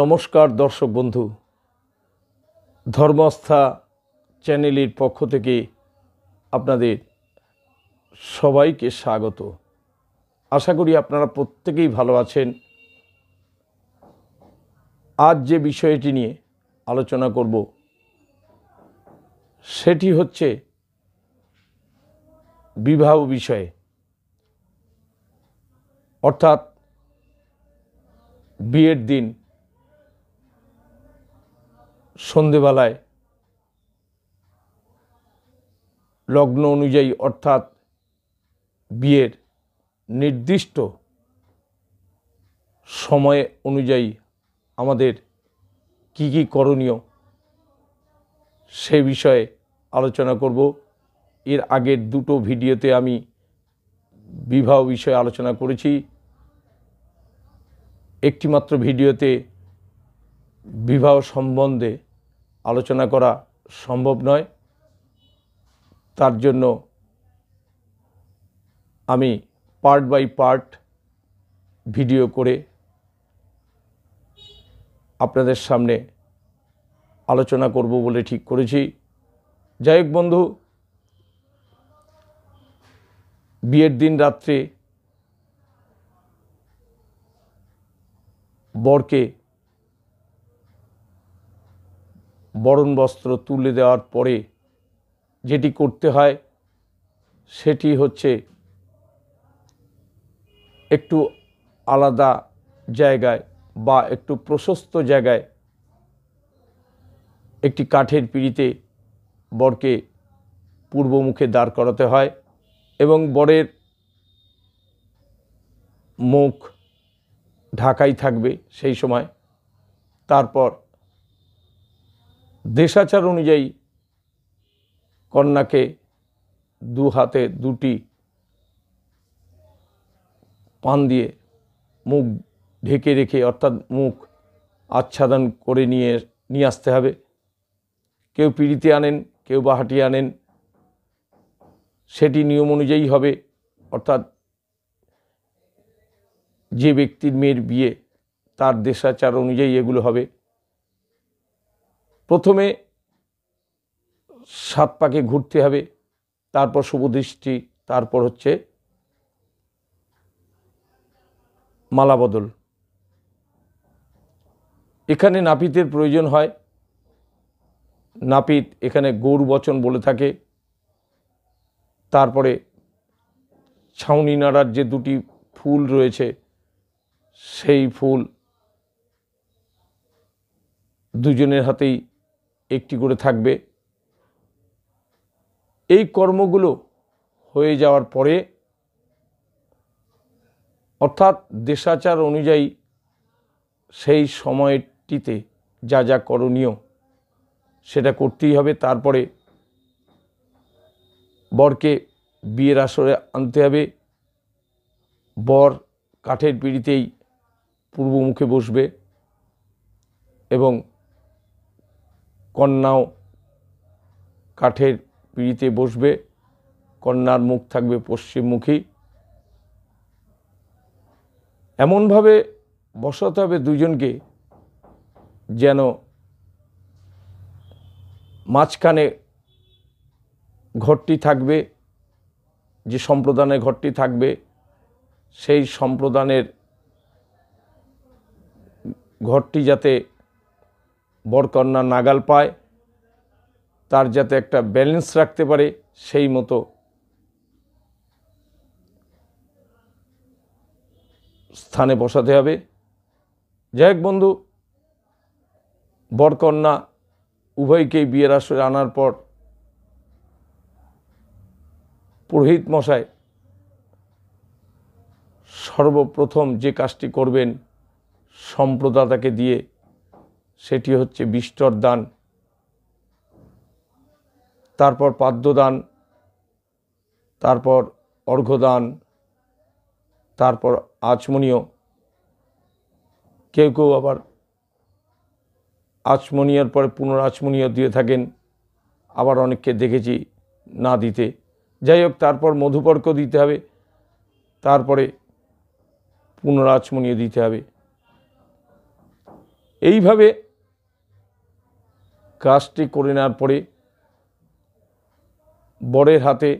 নমস্কার দর্শক বন্ধু ধর্মস্থা চ্যানেলের পক্ষ থেকে আপনাদের সবাইকে স্বাগত আশা করি আপনারা প্রত্যেকেই ভালো আছেন আজ যে বিষয়টি নিয়ে আলোচনা করব সেটি হচ্ছে বিবাহ বিষয়ে অর্থাৎ বিয়ের দিন সন্ধেবেলায় লগ্ন অনুযায়ী অর্থাৎ বিয়ের নির্দিষ্ট সময় অনুযায়ী আমাদের কি কি করণীয় সে বিষয়ে আলোচনা করব এর আগের দুটো ভিডিওতে আমি বিবাহ বিষয়ে আলোচনা করেছি একটিমাত্র ভিডিওতে বিবাহ সম্বন্ধে আলোচনা করা সম্ভব নয় তার জন্য আমি পার্ট বাই পার্ট ভিডিও করে আপনাদের সামনে আলোচনা করব বলে ঠিক করেছি যাই হোক বন্ধু বিয়ের দিন রাত্রে বরকে বরণ বস্ত্র তুলে দেওয়ার পরে যেটি করতে হয় সেটি হচ্ছে একটু আলাদা জায়গায় বা একটু প্রশস্ত জায়গায় একটি কাঠের পিড়িতে বরকে পূর্বমুখে দাঁড় করাতে হয় এবং বরের মুখ ঢাকাই থাকবে সেই সময় তারপর দেশাচার অনুযায়ী কন্যাকে দু হাতে দুটি পান দিয়ে মুখ ঢেকে রেখে অর্থাৎ মুখ আচ্ছাদন করে নিয়ে নিয়ে আসতে হবে কেউ পিড়িতে আনেন কেউ বাহাটি আনেন সেটি নিয়ম অনুযায়ী হবে অর্থাৎ যে ব্যক্তির মেয়ের বিয়ে তার দেশাচার অনুযায়ী এগুলো হবে প্রথমে সাত পাকে ঘুরতে হবে তারপর শুভদৃষ্টি তারপর হচ্ছে মালা বদল এখানে নাপিতের প্রয়োজন হয় নাপিত এখানে গৌর বচন বলে থাকে তারপরে ছাউনি নাড়ার যে দুটি ফুল রয়েছে সেই ফুল দুজনের হাতেই একটি করে থাকবে এই কর্মগুলো হয়ে যাওয়ার পরে অর্থাৎ দেশাচার অনুযায়ী সেই সময়টিতে যা যা করণীয় সেটা করতেই হবে তারপরে বরকে বিয়ের আসরে আনতে হবে বর কাঠের পিড়িতেই পূর্বমুখে বসবে এবং কন্যাও কাঠের পিড়িতে বসবে কন্যার মুখ থাকবে পশ্চিমমুখী এমনভাবে বসাতে হবে দুজনকে যেন মাঝখানে ঘরটি থাকবে যে সম্প্রদানের ঘরটি থাকবে সেই সম্প্রদানের ঘরটি যাতে বরকন্যা নাগাল পায় তার যাতে একটা ব্যালেন্স রাখতে পারে সেই মতো স্থানে বসাতে হবে যাই হোক বন্ধু বরকন্যা উভয়কেই বিয়ের আসরে আনার পর পুরোহিত মশায় সর্বপ্রথম যে কাজটি করবেন সম্প্রদাতাকে দিয়ে সেটি হচ্ছে বিস্তর দান তারপর পাদ্যদান তারপর অর্ঘ্যদান তারপর আচমনীয় কেউ কেউ আবার আচমনিয়ার পরে পুনরাচমনীয় দিয়ে থাকেন আবার অনেককে দেখেছি না দিতে যাই হোক তারপর মধুপর্ক দিতে হবে তারপরে পুনরাচমনীয় দিতে হবে এইভাবে কাজটি করে নেওয়ার পরে বরের হাতে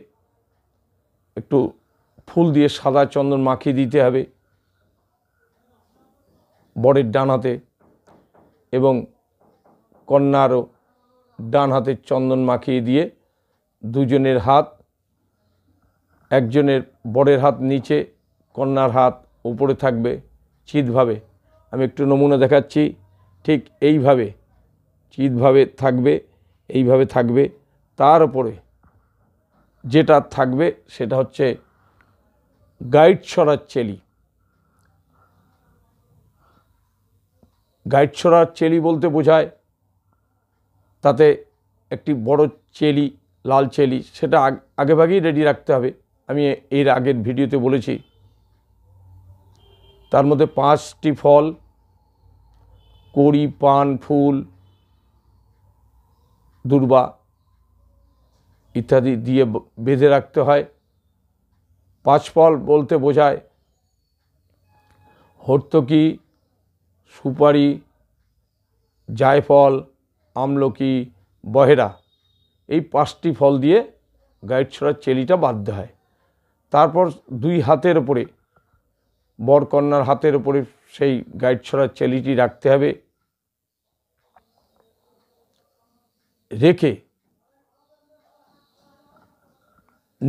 একটু ফুল দিয়ে সাদা চন্দন মাখিয়ে দিতে হবে বরের ডান হাতে এবং কন্যারও ডান হাতে চন্দন মাখিয়ে দিয়ে দুজনের হাত একজনের বরের হাত নিচে কন্যার হাত উপরে থাকবে চিতভাবে আমি একটু নমুনা দেখাচ্ছি ঠিক এইভাবে চিৎভাবে থাকবে এইভাবে থাকবে তার উপরে যেটা থাকবে সেটা হচ্ছে গাইড ছড়ার চেলি গাইড ছড়ার চেলি বলতে বোঝায় তাতে একটি বড় চেলি লাল চেলি সেটা আগেভাগেই রেডি রাখতে হবে আমি এর আগের ভিডিওতে বলেছি তার মধ্যে পাঁচটি ফল কড়ি পান ফুল দুর্বা ইত্যাদি দিয়ে বেঁধে রাখতে হয় পাঁচফল বলতে বোঝায় হর্তকি সুপারি জায়ফল আমলকি বহেরা এই পাঁচটি ফল দিয়ে গায়ের ছড়ার চেলিটা বাঁধতে হয় তারপর দুই হাতের ওপরে বরকন্যার হাতের ওপরে সেই গায়ের ছড়ার চেলিটি রাখতে হবে রেখে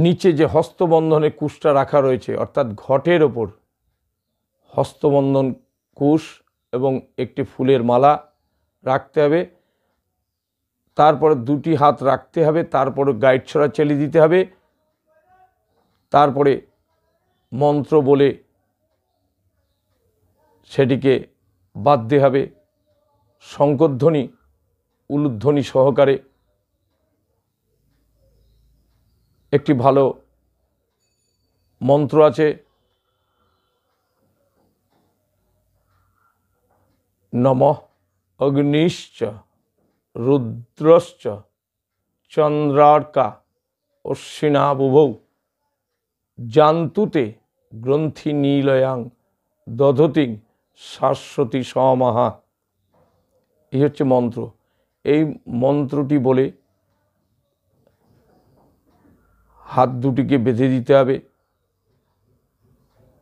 নিচে যে হস্তবন্ধনে কুশটা রাখা রয়েছে অর্থাৎ ঘটের ওপর হস্তবন্ধন কুশ এবং একটি ফুলের মালা রাখতে হবে তারপর দুটি হাত রাখতে হবে তারপরে গাইড ছড়া চেলে দিতে হবে তারপরে মন্ত্র বলে সেটিকে বাঁধতে হবে শঙ্করধ্বনি উলুধ্বনি সহকারে একটি ভালো মন্ত্র আছে নম অগ্নিশ্চ রুদ্রশ্চ চন্দ্রার্কা অশ্বিনাবুভৌ জান্তুতে গ্রন্থি নীলয়াং দধতিং শাশ্বতী সমাহা এই হচ্ছে মন্ত্র এই মন্ত্রটি বলে হাত দুটিকে বেঁধে দিতে হবে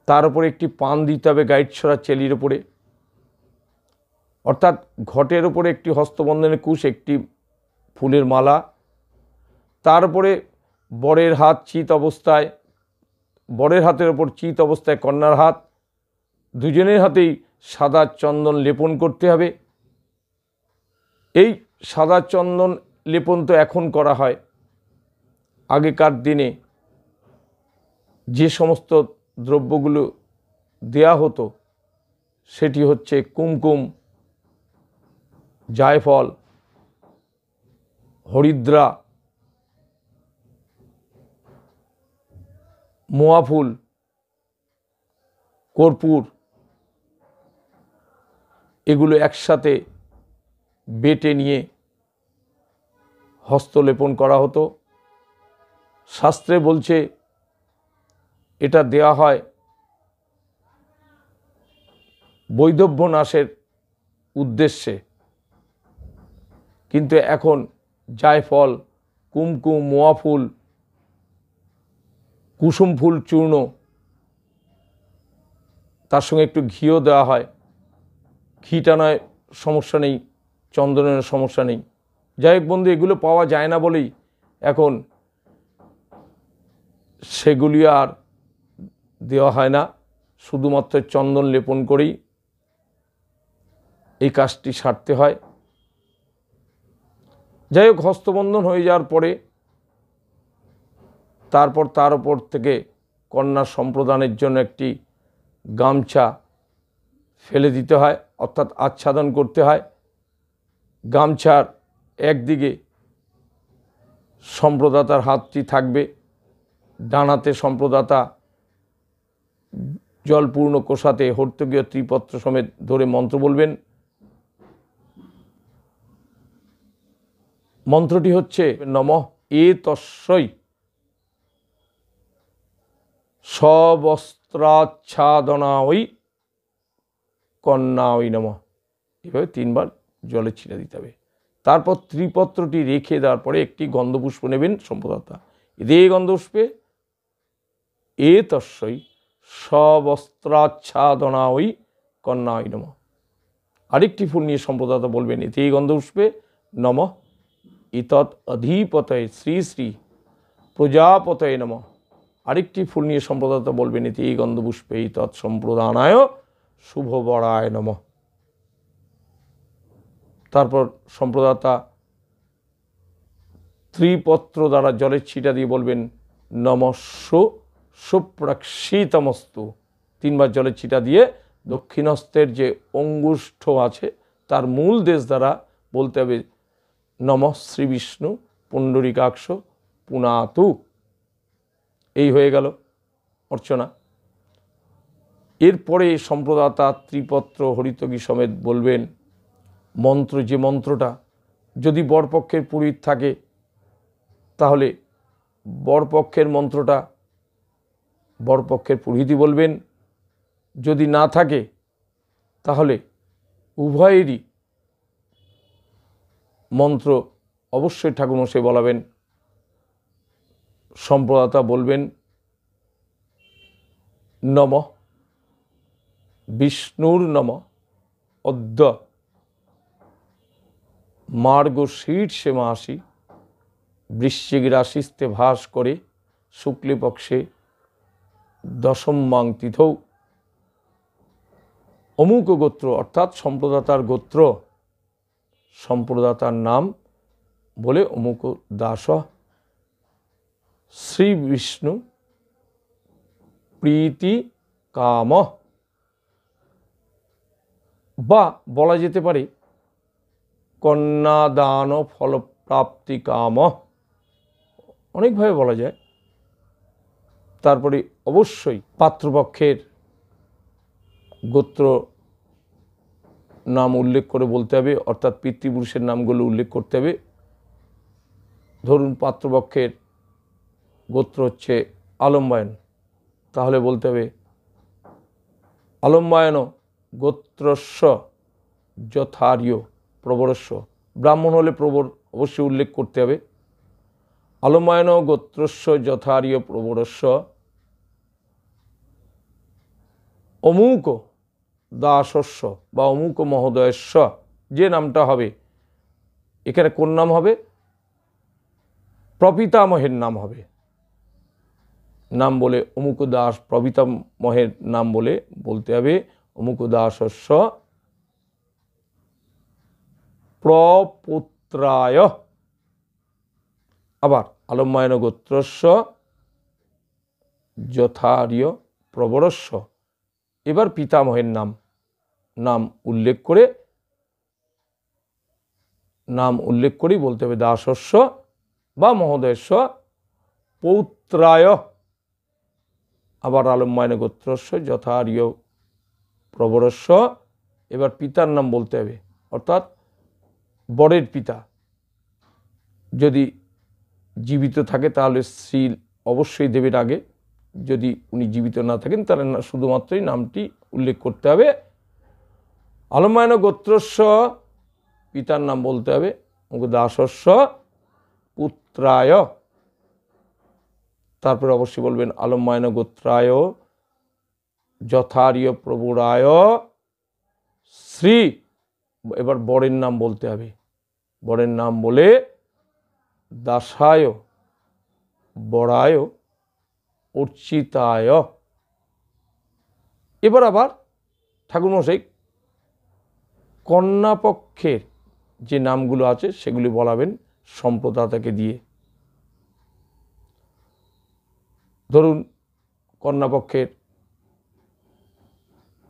তার উপরে একটি পান দিতে হবে গাইড ছড়া চেলির ওপরে অর্থাৎ ঘটের ওপরে একটি হস্তবন্ধনের কুশ একটি ফুলের মালা তারপরে বরের হাত চিত অবস্থায় বরের হাতের ওপর চিত অবস্থায় কন্যার হাত দুজনের হাতেই সাদা চন্দন লেপন করতে হবে এই সাদা চন্দন লেপন তো এখন করা হয় আগেকার দিনে যে সমস্ত দ্রব্যগুলো দেয়া হতো সেটি হচ্ছে কুমকুম জায়ফল হরিদ্রা মোয়াফুল কর্পূর এগুলো একসাথে বেটে নিয়ে হস্তলেপন করা হতো শাস্ত্রে বলছে এটা দেয়া হয় বৈধব্য নাশের উদ্দেশ্যে কিন্তু এখন জায়ফল কুমকুম ফুল কুসুম ফুল চূর্ণ তার সঙ্গে একটু ঘিও দেওয়া হয় ঘিটা নয় সমস্যা নেই চন্দনের সমস্যা নেই যাই হোক বন্ধু এগুলো পাওয়া যায় না বলেই এখন সেগুলি আর দেওয়া হয় না শুধুমাত্র চন্দন লেপন করেই এই কাজটি সারতে হয় যাই হোক হস্তবন্ধন হয়ে যাওয়ার পরে তারপর তার ওপর থেকে কন্যা সম্প্রদানের জন্য একটি গামছা ফেলে দিতে হয় অর্থাৎ আচ্ছাদন করতে হয় গামছার একদিকে সম্প্রদাতার হাতটি থাকবে ডানাতে সম্প্রদাতা জলপূর্ণ কোষাতে হর্তকীয় ত্রিপত্র সমেত ধরে মন্ত্র বলবেন মন্ত্রটি হচ্ছে নম এ তস্যই সবস্ত্রাচ্ছাদনা ওই কন্যা ওই নম এভাবে তিনবার জলে ছিঁড়ে দিতে হবে তারপর ত্রিপত্রটি রেখে দেওয়ার পরে একটি গন্ধপুষ্প নেবেন সম্পদাতা দে গন্ধপুষ্পে এ তস্যই সবস্ত্রাচ্ছাদনা ওই কন্যা ওই নম আরেকটি ফুল নিয়ে সম্প্রদাতা বলবেন এতে গন্ধপুষ্পে নম ইতৎ অধিপতয় শ্রী শ্রী প্রজাপতয় নম আরেকটি ফুল নিয়ে সম্প্রদাতা বলবেন এতে গন্ধপুষ্পে ইতৎ সম্প্রদানায় শুভ বড়ায় নমঃ তারপর সম্প্রদাতা ত্রিপত্র দ্বারা জলের ছিটা দিয়ে বলবেন নমস্য সুপ্রাক্ষিতমস্তু তিনবার জলের ছিটা দিয়ে দক্ষিণস্থের যে অঙ্গুষ্ঠ আছে তার মূল দেশ দ্বারা বলতে হবে নম শ্রী বিষ্ণু পুণ্ডরিকাক্ষ পুনাতু এই হয়ে গেল অর্চনা এরপরে সম্প্রদাতা ত্রিপত্র হরিতগী সমেত বলবেন মন্ত্র যে মন্ত্রটা যদি বরপক্ষের পুরোহিত থাকে তাহলে বরপক্ষের মন্ত্রটা বরপক্ষের পুরোহিতই বলবেন যদি না থাকে তাহলে উভয়েরই মন্ত্র অবশ্যই সে বলাবেন সম্প্রদাতা বলবেন নম বিষ্ণুর নম অদ্য মার্গ শীর্ষে মাসি বৃশ্চিক রাশিস্তে ভাস করে শুক্লিপক্ষে দশম মাং তিথৌ অমুক গোত্র অর্থাৎ সম্প্রদাতার গোত্র সম্প্রদাতার নাম বলে অমুক দাস শ্রী বিষ্ণু প্রীতি কাম বা বলা যেতে পারে কন্যাদান ফলপ্রাপ্তি কাম অনেকভাবে বলা যায় তারপরে অবশ্যই পাত্রপক্ষের গোত্র নাম উল্লেখ করে বলতে হবে অর্থাৎ পিতৃপুরুষের নামগুলো উল্লেখ করতে হবে ধরুন পাত্রপক্ষের গোত্র হচ্ছে আলম্বায়ন তাহলে বলতে হবে আলম্বায়ন গোত্রস্য যথার্য প্রবরস্ব ব্রাহ্মণ হলে প্রবর অবশ্যই উল্লেখ করতে হবে আলমায়ন গোত্রস্য যথারীয় প্রবরস্ব অমুক দাসস্য বা অমুক মহোদয়স্য যে নামটা হবে এখানে কোন নাম হবে প্রপিতামহের নাম হবে নাম বলে অমুক দাস প্রবিতামহের নাম বলে বলতে হবে অমুক দাসস্য প্রপুত্রায় আবার আলম্বায়ন গোত্রস্য যথারীয় প্রবরস্য এবার পিতামহের নাম নাম উল্লেখ করে নাম উল্লেখ করেই বলতে হবে দাসস্য বা মহোদয়স্য পৌত্রায় আবার আলম্বায়ন গোত্রস্য যথারীয় প্রবরস্য এবার পিতার নাম বলতে হবে অর্থাৎ বরের পিতা যদি জীবিত থাকে তাহলে স্ত্রী অবশ্যই দেবের আগে যদি উনি জীবিত না থাকেন তাহলে শুধুমাত্রই নামটি উল্লেখ করতে হবে আলমায়ন গোত্রস্ব পিতার নাম বলতে হবে দাসস্ব পুত্রায় তারপর অবশ্যই বলবেন আলম্বায়ন গোত্রায় যথারীয় প্রভুরায় শ্রী এবার বরের নাম বলতে হবে বরের নাম বলে দাসায় বড়ায় অর্চিতায় এবার আবার ঠাকুরমশাই কন্যাপক্ষের যে নামগুলো আছে সেগুলি বলাবেন সম্প্রদাতাকে দিয়ে ধরুন কন্যাপক্ষের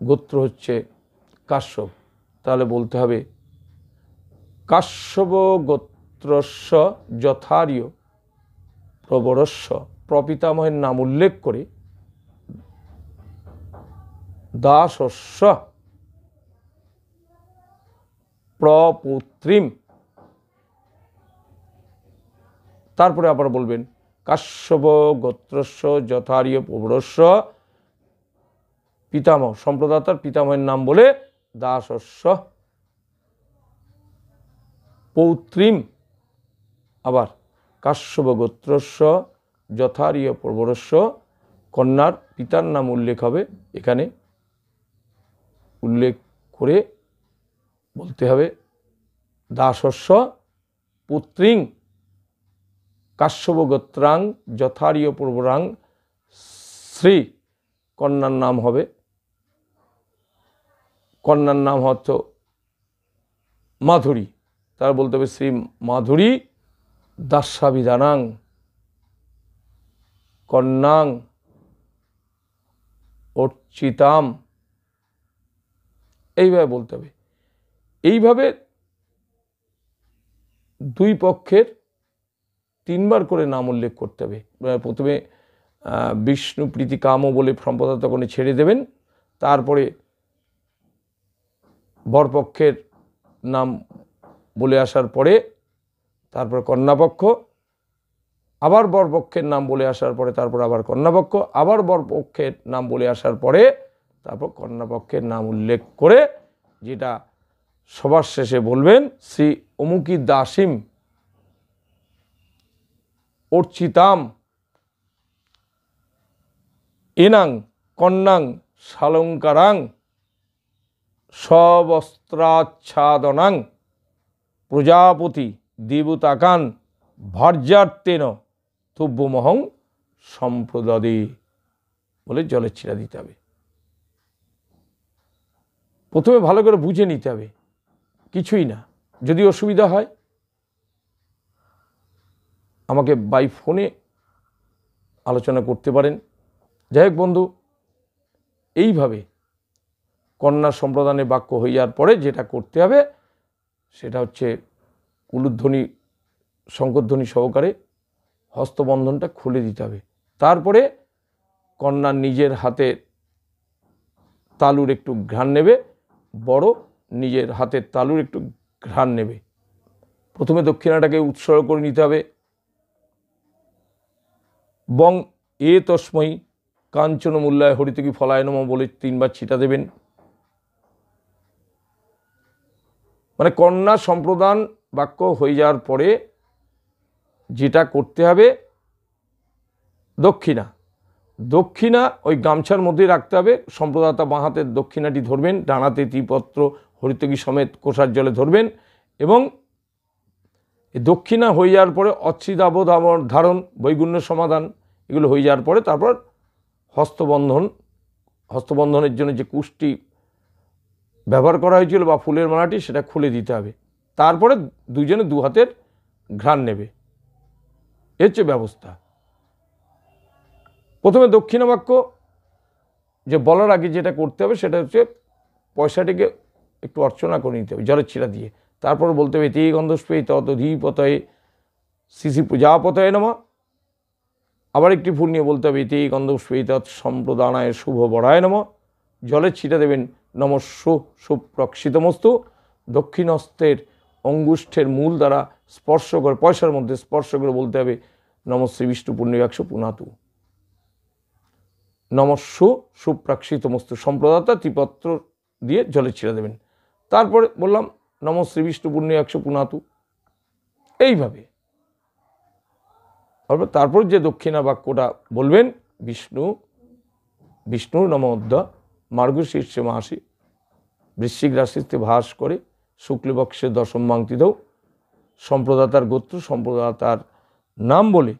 গোত্র হচ্ছে কাশ্যপ তাহলে বলতে হবে কাশ্যব গোত্রস্য যথারীয় প্রবরস্য প্রপিতামহের নাম উল্লেখ করে দাসস্য প্রপুত্রিম তারপরে আবার বলবেন কাশ্যব গোত্রস্য যথারীয় প্রবরস্ব পিতামহ সম্প্রদাতার পিতামহের নাম বলে দাসস্য পৌত্রিম আবার কাশ্যব গোত্রস্ব যথারীয় প্রবরস্য কন্যার পিতার নাম উল্লেখ হবে এখানে উল্লেখ করে বলতে হবে দাসস্য পুত্রিং কাশ্যব গোত্রাং যথারীয় পূর্বরাং শ্রী কন্যার নাম হবে কন্যার নাম হচ্ছে মাধুরী তার বলতে হবে শ্রী মাধুরী দাসাবিধানাং কন্যাং অর্চিতাম এইভাবে বলতে হবে এইভাবে দুই পক্ষের তিনবার করে নাম উল্লেখ করতে হবে প্রথমে বিষ্ণু প্রীতি কামও বলে সম্পদা তখন ছেড়ে দেবেন তারপরে বরপক্ষের নাম বলে আসার পরে তারপর কন্যাপক্ষ আবার বরপক্ষের নাম বলে আসার পরে তারপর আবার কন্যাপক্ষ আবার বরপক্ষের নাম বলে আসার পরে তারপর কন্যাপক্ষের নাম উল্লেখ করে যেটা সবার শেষে বলবেন শ্রী অমুকি দাসিম অর্চিতাম এনাং কন্যাং সালঙ্কারাং সবস্ত্রাচ্ছাদনাং প্রজাপতি দেবতাকান ভার্যার্তেন তুব্যমহং সম্প্রদাদে বলে জলের ছিঁড়া দিতে হবে প্রথমে ভালো করে বুঝে নিতে হবে কিছুই না যদি অসুবিধা হয় আমাকে বাই ফোনে আলোচনা করতে পারেন যাই হোক বন্ধু এইভাবে কন্যা সম্প্রদানের বাক্য হইয়ার পরে যেটা করতে হবে সেটা হচ্ছে উলুধ্বনি শঙ্করধ্বনি সহকারে হস্তবন্ধনটা খুলে দিতে হবে তারপরে কন্যা নিজের হাতে তালুর একটু ঘ্রাণ নেবে বড় নিজের হাতে তালুর একটু ঘ্রাণ নেবে প্রথমে দক্ষিণাটাকে উৎসর্গ করে নিতে হবে বং এ তস্ময়ী কাঞ্চন মূল্যায় হরিতকি ফলায়নম বলে তিনবার ছিটা দেবেন মানে কন্যা সম্প্রদান বাক্য হয়ে যাওয়ার পরে যেটা করতে হবে দক্ষিণা দক্ষিণা ওই গামছার মধ্যে রাখতে হবে সম্প্রদাতা বাঁ হাতের দক্ষিণাটি ধরবেন ডানাতে তিপত্র হরিতকি সমেত কোষার জলে ধরবেন এবং দক্ষিণা হয়ে যাওয়ার পরে অচ্ছিদাব ধারণ বৈগুণ্য সমাধান এগুলো হয়ে যাওয়ার পরে তারপর হস্তবন্ধন হস্তবন্ধনের জন্য যে কুষ্টি ব্যবহার করা হয়েছিল বা ফুলের মালাটি সেটা খুলে দিতে হবে তারপরে দুজনে দু হাতের ঘ্রাণ নেবে এর হচ্ছে ব্যবস্থা প্রথমে দক্ষিণাবাক্য যে বলার আগে যেটা করতে হবে সেটা হচ্ছে পয়সাটিকে একটু অর্চনা করে নিতে হবে জলের ছিঁড়া দিয়ে তারপর বলতে হবে তেই গন্ধস্পে তত ধীপতয়ে শিশি পূজাপতয়ে নমা আবার একটি ফুল নিয়ে বলতে হবে তেই গন্ধস্পে তৎ সম্প্রদানায় শুভ বড়ায় নেওয়া জলের ছিঁড়া দেবেন নমস্য সুপ্রক্ষিতমস্তু দক্ষিণস্থের অঙ্গুষ্ঠের মূল দ্বারা স্পর্শ করে পয়সার মধ্যে স্পর্শ করে বলতে হবে নমশ্রী বিষ্ণু পুণ্যবাক্ষ পুনাতু নমস্য সুপ্রাক্ষিত মস্তু সম্প্রদাতা ত্রিপত্র দিয়ে জলে ছিঁড়ে দেবেন তারপরে বললাম নমশ্রী বিষ্ণু পুণ্যবাক্ষ পুনাতু এইভাবে তারপর যে দক্ষিণা বাক্যটা বলবেন বিষ্ণু বিষ্ণু নমদ্যা মার্গশীর্ষে মাসে বৃশ্চিক রাশিতে ভাস করে শুক্লপক্ষে দশম মাংতিতেও সম্প্রদাতার গোত্র সম্প্রদাতার নাম বলে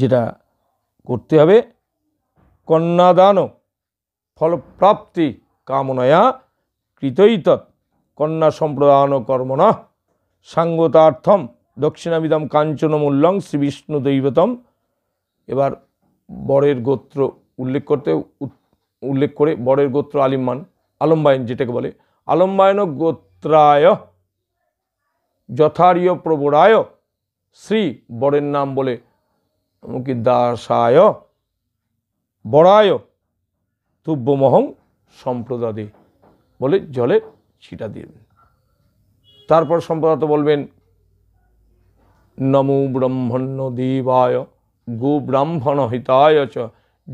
যেটা করতে হবে কন্যাদান ফলপ্রাপ্তি কামনায়া কৃতইত কন্যা সম্প্রদান কর্মণা সাঙ্গতার্থম দক্ষিণাবিদম কাঞ্চন মূল্যং দৈবতম এবার বরের গোত্র উল্লেখ করতে উল্লেখ করে বরের গোত্র আলিম্বান আলম্বায়ন যেটাকে বলে আলম্বায়ন গোত্রায় যথারীয় প্রবরায় শ্রী বরের নাম বলে এমনকি দাসায় বরায় তুব্যমহং সম্প্রদাদে বলে জলে ছিটা দিয়ে তারপর সম্প্রদাত বলবেন নমো ব্রহ্মণ্য দেবায় গো ব্রাহ্মণ হিতায় চ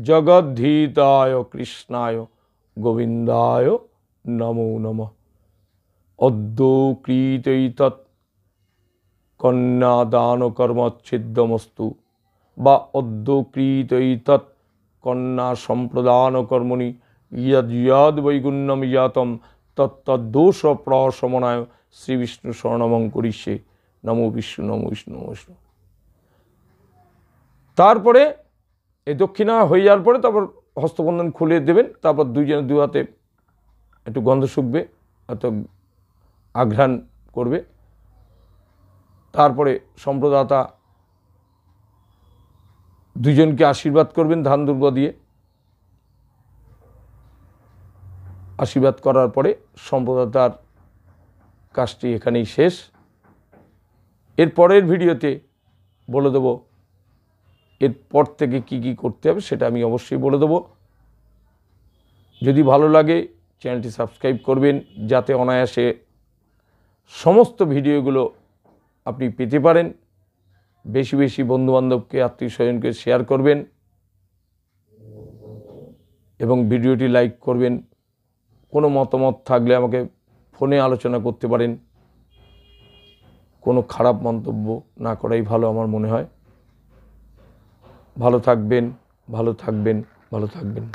জগদ্ধীতায় কৃষ্ণায় গোবিন্দায় নমো নম অদ্যকৃতৈতৎ কন্যাদান কর্মচ্ছিদ্যমস্তু বা অদ্যকৃতৈতৎ কন্যা সম্প্রদান কর্মণি ইয়দ বৈগুণ্যম ইয়াতম তত্তদোষ প্রশমনায় বিষ্ণু স্বর্ণমং করিষে নমো বিষ্ণু নমো বিষ্ণু নমো বিষ্ণু তারপরে এই দক্ষিণা হয়ে যাওয়ার পরে তারপর হস্তবন্ধন খুলে দেবেন তারপর দুইজনে দু হাতে একটু গন্ধ শুকবে হয়তো আঘ্রাণ করবে তারপরে সম্প্রদাতা দুজনকে আশীর্বাদ করবেন ধান দুর্গ দিয়ে আশীর্বাদ করার পরে সম্প্রদাতার কাজটি এখানেই শেষ এর পরের ভিডিওতে বলে দেবো এরপর থেকে কি কি করতে হবে সেটা আমি অবশ্যই বলে দেবো যদি ভালো লাগে চ্যানেলটি সাবস্ক্রাইব করবেন যাতে অনায়াসে সমস্ত ভিডিওগুলো আপনি পেতে পারেন বেশি বেশি বন্ধুবান্ধবকে আত্মীয় স্বজনকে শেয়ার করবেন এবং ভিডিওটি লাইক করবেন কোনো মতামত থাকলে আমাকে ফোনে আলোচনা করতে পারেন কোনো খারাপ মন্তব্য না করাই ভালো আমার মনে হয় ভালো থাকবেন ভালো থাকবেন ভালো থাকবেন